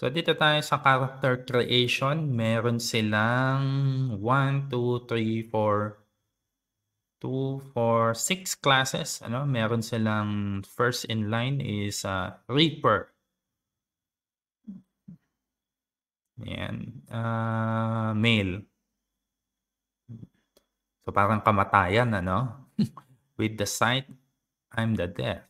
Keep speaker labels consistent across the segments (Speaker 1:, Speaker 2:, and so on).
Speaker 1: So dito tayo sa character creation, meron silang 1, 2, 3, 4, 2, 4, 6 classes. Ano? Meron silang first in line is uh, Reaper. Ayan. Uh, male. So parang kamatayan, ano? With the sight, I'm the death.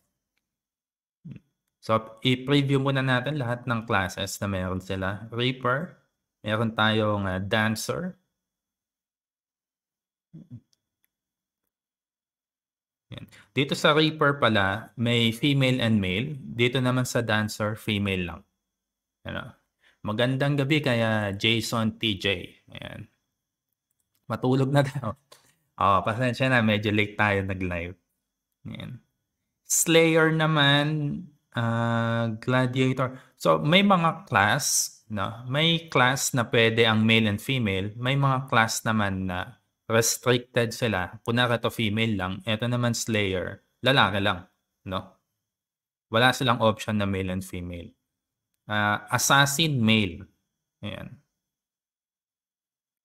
Speaker 1: So, i-preview muna natin lahat ng classes na meron sila. Reaper, meron tayong uh, Dancer. Yan. Dito sa Reaper pala, may female and male. Dito naman sa Dancer, female lang. Ano? Magandang gabi kaya Jason TJ. Ayan. Matulog na daw. Oh, pasensya na, medyo late tayo nag-live. Ayan. Slayer naman, uh, gladiator. So may mga class, no? May class na pwede ang male and female, may mga class naman na restricted sila. Kunwari to female lang, ito naman slayer, lalaki lang, no? Wala silang option na male and female. Uh, assassin male. Ayan.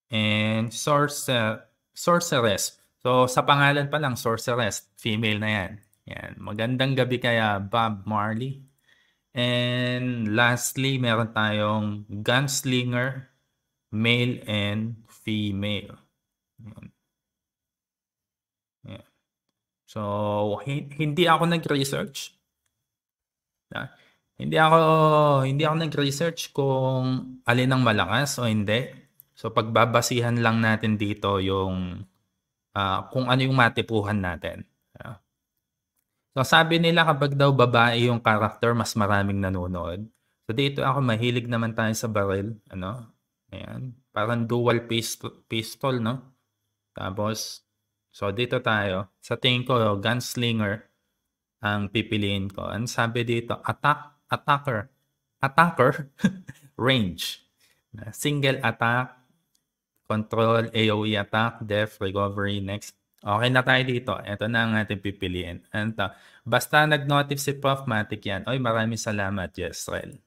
Speaker 1: And sorcer sorceress. So sa pangalan pa lang sorceress, female na 'yan. Yan. Magandang gabi kaya Bob Marley. And lastly, meron tayong gunslinger, male and female. Yan. Yan. So, hindi ako nag-research. Hindi ako hindi ako nag-research kung alin ang malakas o hindi. So pagbabasihan lang natin dito yung uh, kung ano yung matipuhan natin. So sabi nila kapag daw babae yung character, mas maraming nanonood. So dito ako mahilig naman tayo sa baril, ano? Ayan, parang dual pistol, pistol no? Tapos so dito tayo, sa tingin ko gunslinger ang pipiliin ko. Ang sabi dito, attack attacker, attacker range. Single attack, control, AOE attack, def, recovery, next Okay na tayo dito. Ito na ang ating pipiliin. And, uh, basta nag-notify si Prof. Matic yan. Oy, maraming salamat, Yesrel.